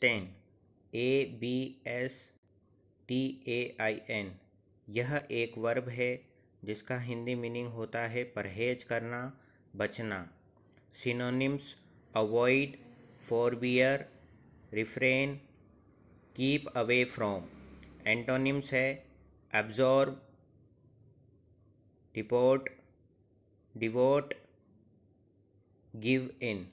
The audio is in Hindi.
ten A B S T A I N यह एक वर्ब है जिसका हिंदी मीनिंग होता है परहेज करना बचना synonyms avoid forbear refrain keep away from antonyms है एब्जॉर्ब डिपोर्ट डिवोट गिव इन